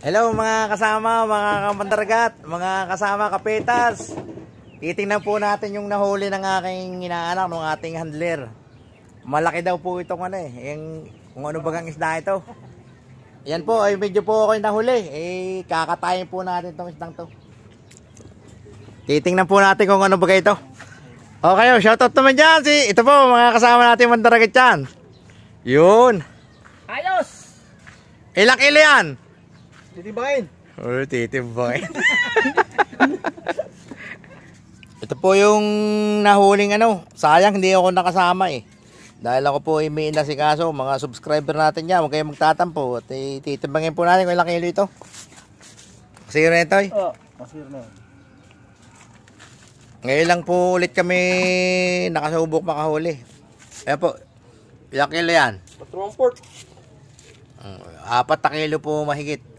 Hello mga kasama, mga kamandargat, mga kasama kapitas. Titingnan po natin yung nahuli ng aking inaanak ng ating handler. Malaki daw po itong ano eh, yung, kung ano bagang isda ito. Yan po, ay medyo po ako yung nahuli. Eh, kakatayin po natin itong isdang to. Titingnan po natin kung ano bagay ito. Okay, oh, shout out naman dyan si, ito po mga kasama natin mandaragat dyan. Yun. Ayos! Ilang kilo yan? Titi Titibain. Oo, titibain. Ito po yung nahuling ano. Sayang hindi ako nakasama eh. Dahil ako po ay si Kaso, mga subscriber natin niya, huwag kayong magtatampo. At ititimbangin po natin kung ilang kilo ito. Kasi yun ito eh. Oh, Ngayon lang po ulit kami nakasubok makahuli. Ayan po, ilang kilo yan? 4 hmm, Apat na kilo po mahigit.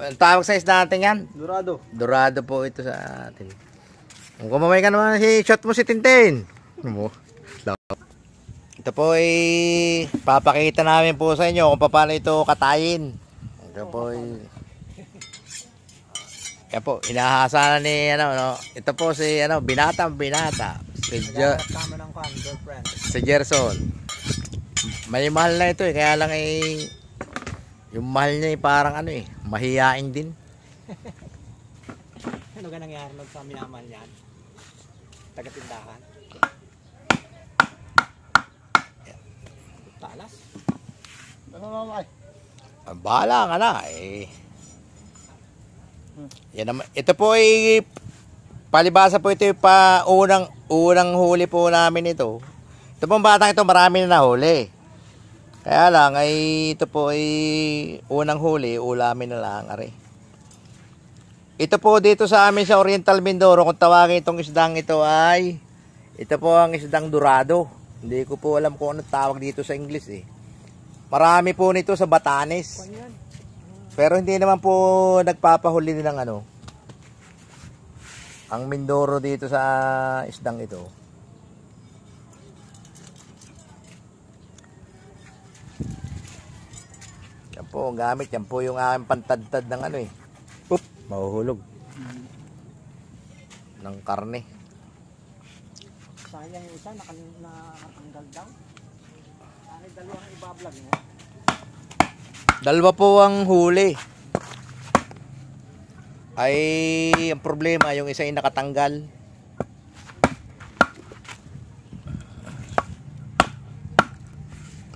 Well, tawag sa natin yan. Dorado. Dorado po ito sa atin. Kung kumamay ka naman, si shot mo si Tintin. Ano ito po ay papakita namin po sa inyo kung paano ito katayin. Ito po ay Kaya po, inahasa na ni ano, no? Ito po si ano, binata binata. Si, jo si Gerson. May mahal na ito eh, kaya lang ay eh, yung mahal niya eh, parang ano eh, mahihain din. ano ka nangyari nun sa minamahal niyan? Tagatindahan? Talas? Ano mamay? Ang ah, bahala ka na eh. Yan naman. Ito po ay eh, palibasa po ito eh, pa unang unang huli po namin ito. Ito pong batang ito marami na nahuli. Kaya lang ay ito po ay unang huli, ulamin na lang are. Ito po dito sa amin sa Oriental Mindoro kung tawagin itong isdang ito ay ito po ang isdang dorado. Hindi ko po alam kung ano tawag dito sa English eh. Marami po nito sa Batanes. Pero hindi naman po nagpapahuli din ng ano ang Mindoro dito sa isdang ito. po, gamit. Yan po yung aking pantadtad ng ano eh. Oop, mahuhulog. Hmm. Ng karne. Sayang yung isa, nakatanggal daw. Ano dalawang ibablog mo? Dalawa po ang huli. Ay, ang problema, yung isa ay nakatanggal.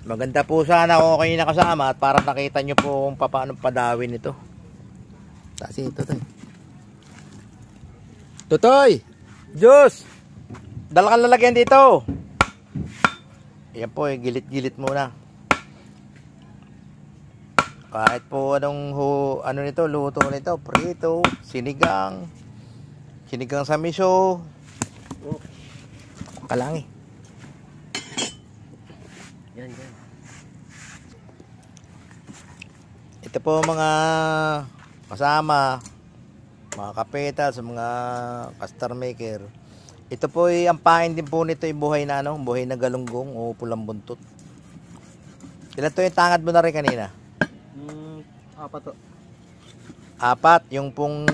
Maganda po sana kung kayo nakasama at para nakita nyo po kung paano padawin ito. Kasi ito tay Tutoy! Diyos! Dala kang lalagyan dito! Ayan po, eh, gilit-gilit muna. Kahit po anong hu, ano nito, luto nito, prito, sinigang, sinigang sa miso, kalangi. Yan, yan. Ito po mga kasama, mga kapital, sa mga castor maker. Ito po ay ampain din po nito yung buhay na ano, buhay na galunggong o pulang buntot. Ilan to yung tangad mo na rin kanina? Mm, apat to. Apat, yung pong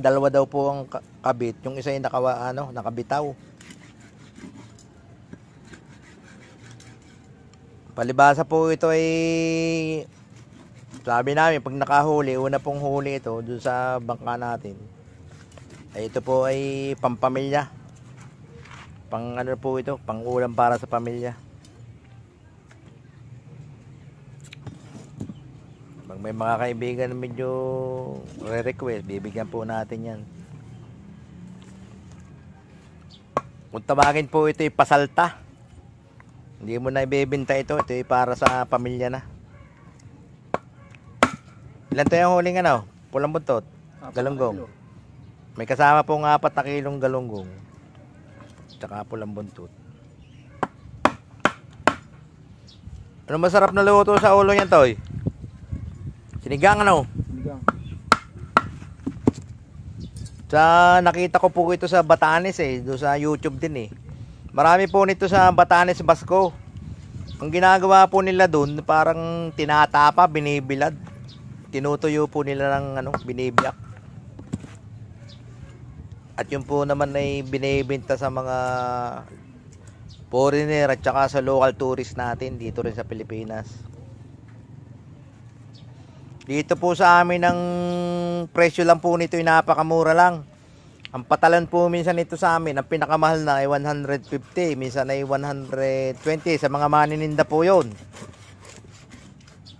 dalawa daw po ang kabit, yung isa yung nakawa, ano, nakabitaw. Palibasa po ito ay sabi namin, pag nakahuli, una pong huli ito, dun sa bangka natin, ay ito po ay pampamilya. Pang ano po ito, pang ulam para sa pamilya. Pag may mga kaibigan medyo re-request, bibigyan po natin yan. Kung tawagin po ito ay pasalta. Hindi mo na ibebenta ito, ito ay para sa pamilya na. Ilan to yung huling ano? Pulang buntot? Ah, galunggong. May kasama pong apat na kilong galunggong. Tsaka pulang buntot. Ano masarap na luto sa ulo niyan, Toy? Sinigang ano? Sinigang. Sa nakita ko po ito sa Batanes eh, Doon sa YouTube din eh. Marami po nito sa Batanes Basco. Ang ginagawa po nila doon, parang tinatapa, binibilad tinutuyo po nila ng ano, binibiyak. At yun po naman ay binibenta sa mga foreigner at saka sa local tourist natin dito rin sa Pilipinas. Dito po sa amin ang presyo lang po nito ay napakamura lang. Ang patalan po minsan nito sa amin, ang pinakamahal na ay 150, minsan ay 120 sa mga maninda po 'yon.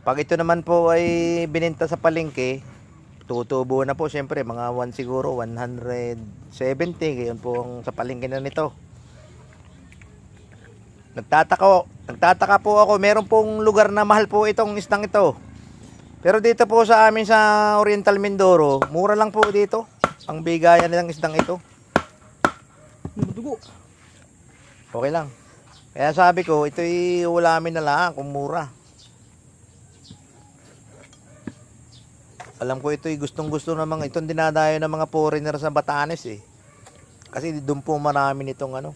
Pag ito naman po ay binenta sa palengke, tutubo na po siyempre mga 1 siguro 170 gayon po ang sa palengke na nito. Nagtataka, nagtataka po ako, meron pong lugar na mahal po itong isdang ito. Pero dito po sa amin sa Oriental Mindoro, mura lang po dito ang bigayan ng isdang ito. Dugo. Okay lang. Kaya sabi ko, ito'y ulamin na lang kung mura. Alam ko ito, eh, gustong-gusto ng mga itong dinadayo ng mga foreigner sa Batanes eh. Kasi doon po marami nitong ano.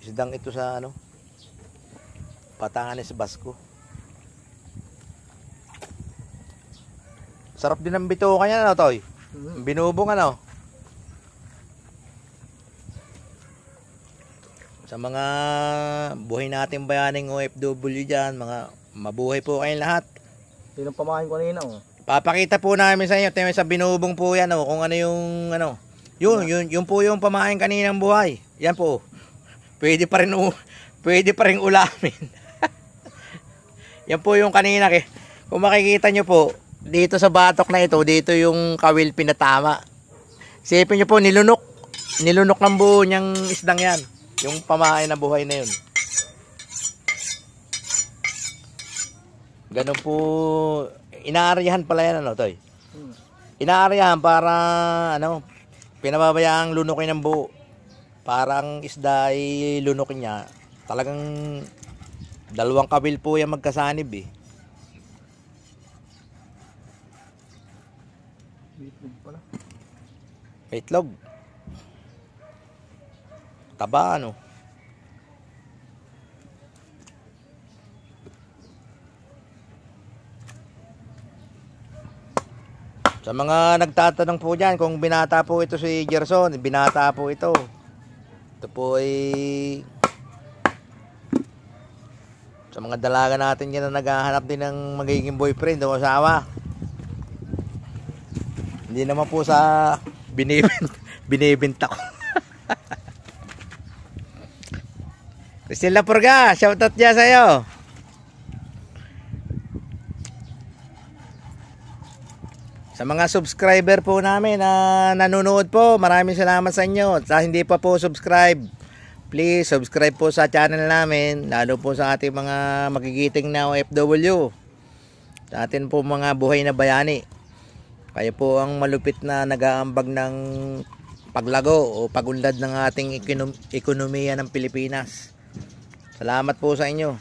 Isdang ito sa ano. Batanes Basko. Sarap din ng bituka niya, ano, Toy? Mm-hmm. Binubong, ano? sa mga buhay nating bayaning OFW dyan, mga mabuhay po kayong lahat. Yun ang pamahin ko nina oh. Papakita po namin sa inyo, tayo sa binubong po 'yan oh, kung ano yung ano. Yun, yun, yun po yung pamain kaninang buhay. Yan po. Pwede pa rin uh, pwede pa rin ulamin. yan po yung kanina. Eh. Kung makikita nyo po, dito sa batok na ito, dito yung kawil pinatama. Sipin nyo po, nilunok. Nilunok ng buo niyang isdang yan. Yung pamain na buhay na yun. Ganun po inaarihan pala yan ano, Toy? inaarihan para, ano, pinababayaang lunukin ng buo. Parang isda ay lunukin niya. Talagang dalawang kabil po yan magkasanib eh. Itlog pala. Itlog. Taba ano? Sa mga nagtatanong po dyan, kung binata po ito si Gerson, binata po ito. Ito po ay sa mga dalaga natin yan na naghahanap din ng magiging boyfriend o asawa. Hindi naman po sa binibint, binibinta ko. Christine Lapurga, shoutout niya sa'yo. Sa mga subscriber po namin na nanonood po, maraming salamat sa inyo. Sa hindi pa po subscribe, please subscribe po sa channel namin, lalo po sa ating mga magigiting na OFW. Sa atin po mga buhay na bayani. Kayo po ang malupit na nag-aambag ng paglago o pagunlad ng ating ekonom ekonomiya ng Pilipinas. Salamat po sa inyo.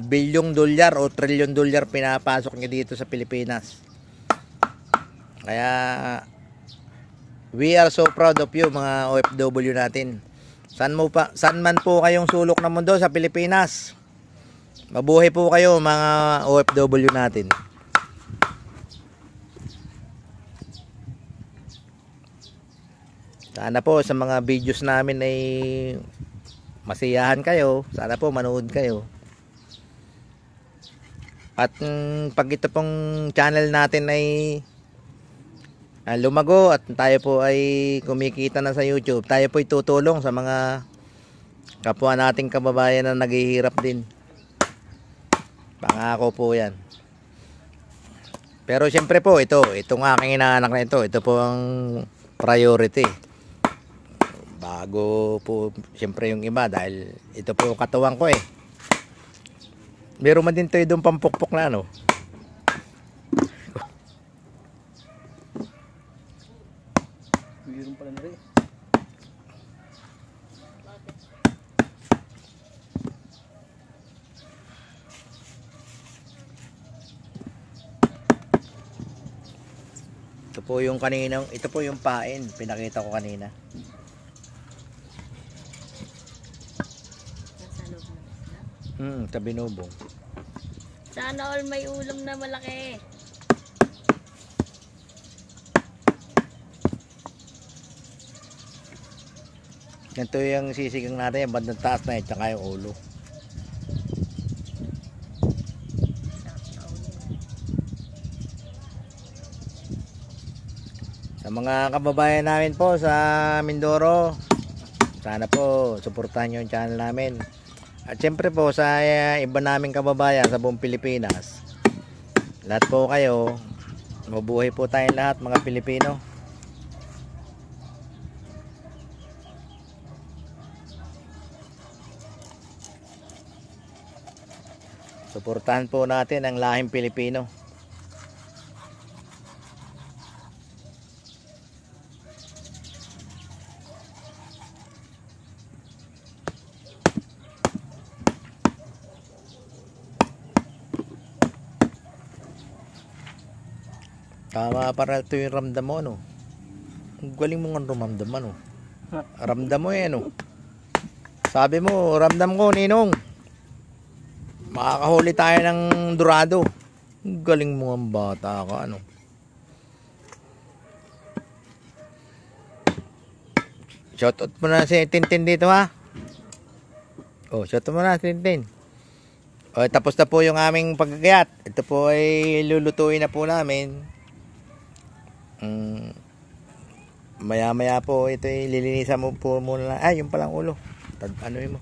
Bilyong dolyar o trilyon dolyar pinapasok niyo dito sa Pilipinas. Kaya we are so proud of you mga OFW natin. San mo pa san man po kayong sulok ng mundo sa Pilipinas. Mabuhay po kayo mga OFW natin. Sana po sa mga videos namin ay masiyahan kayo. Sana po manood kayo. At mm, pag ito pong channel natin ay uh, lumago at tayo po ay kumikita na sa YouTube. Tayo po ay tutulong sa mga kapwa nating kababayan na naghihirap din. Pangako po yan. Pero siyempre po ito, itong aking inaanak na ito, ito po ang priority. Bago po siyempre yung iba dahil ito po yung katawan ko eh. Meron man din tayo doon pampukpok na ano. po yung kaninang, ito po yung pain, pinakita ko kanina. Hmm, sa binubong. Sana all may ulam na malaki. Ganito yung sisigang natin, yung bandang taas na, at kaya yung ulo. sa mga kababayan namin po sa Mindoro sana po suportahan nyo yung channel namin at syempre po sa eh, iba naming kababayan sa buong Pilipinas lahat po kayo mabuhay po tayong lahat mga Pilipino suportahan po natin ang lahing Pilipino para ito yung ramdam mo, ano? galing mo mong rumamdam, ano? Ramdam mo yan, eh, ano? Sabi mo, ramdam ko, Ninong. Makakahuli tayo ng dorado galing mo ang bata ka, ano? Shoutout mo na si Tintin dito, ha? Oh, shoutout mo na, si Tintin. O, tapos na po yung aming pagkagayat. Ito po ay lulutuin na po namin. Mm, maya maya po ito ay lilinisan mo po muna ay yung palang ulo Tad, ano mo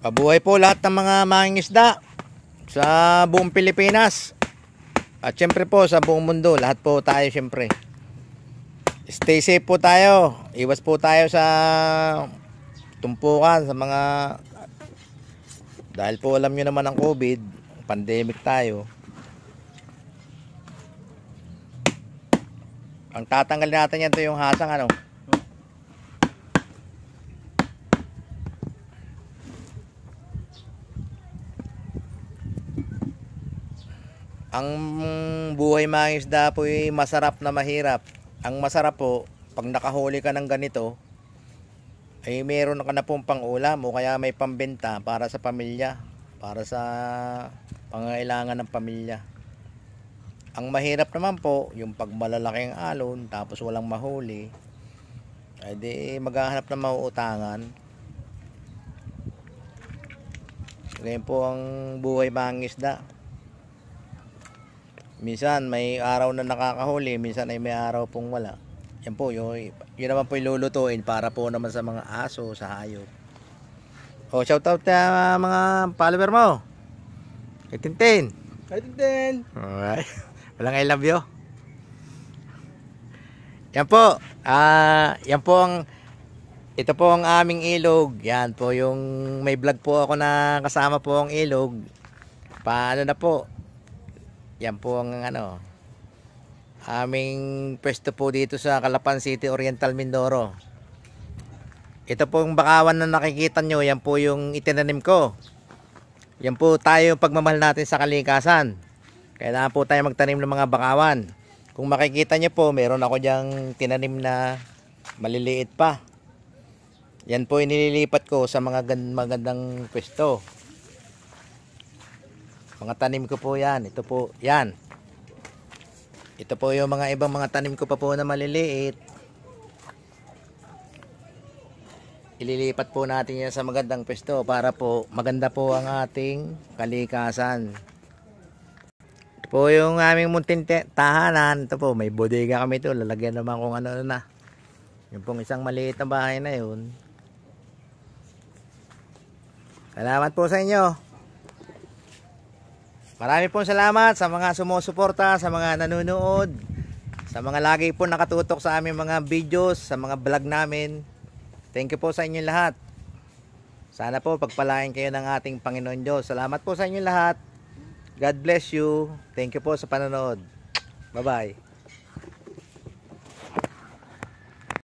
Pabuhay po lahat ng mga mangingisda sa buong Pilipinas. At syempre po sa buong mundo, lahat po tayo syempre. Stay safe po tayo. Iwas po tayo sa tumpukan sa mga dahil po alam nyo naman ang COVID pandemic tayo ang tatanggal natin yan to yung hasang ano ang buhay mga isda po ay eh, masarap na mahirap ang masarap po pag nakahuli ka ng ganito ay eh, meron ka na pong pang-ulam o kaya may pambenta para sa pamilya, para sa pangailangan ng pamilya. Ang mahirap naman po, yung pagmalalaking alon tapos walang mahuli, ay di maghahanap ng mauutangan. Ganyan po ang buhay mangisda. Minsan may araw na nakakahuli, minsan ay may araw pong wala. Yan po, yun, yun naman po yung lulutuin para po naman sa mga aso, sa hayop. O, shout out na uh, mga follower mo. Kay Tintin. Kay Tintin. Alright. Walang I love you. Yan po. Ah, uh, yan po ang ito po ang aming ilog. Yan po yung may vlog po ako na kasama po ang ilog. Paano na po? Yan po ang ano, aming pwesto po dito sa Calapan City Oriental Mindoro ito pong bakawan na nakikita nyo yan po yung itinanim ko yan po tayo pagmamahal natin sa kalikasan kailangan po tayo magtanim ng mga bakawan kung makikita nyo po meron ako dyang tinanim na maliliit pa yan po inililipat ko sa mga magandang pwesto mga tanim ko po yan ito po yan ito po yung mga ibang mga tanim ko pa po na maliliit. Ililipat po natin yan sa magandang pwesto para po maganda po ang ating kalikasan. Ito po yung aming munting tahanan. Ito po, may bodega kami ito. Lalagyan naman kung ano na. Yung pong isang maliit na bahay na yun. Salamat po sa inyo. Marami pong salamat sa mga sumusuporta, sa mga nanonood, sa mga lagi po nakatutok sa aming mga videos, sa mga vlog namin. Thank you po sa inyo lahat. Sana po pagpalain kayo ng ating Panginoon Diyos. Salamat po sa inyo lahat. God bless you. Thank you po sa panonood. Bye-bye.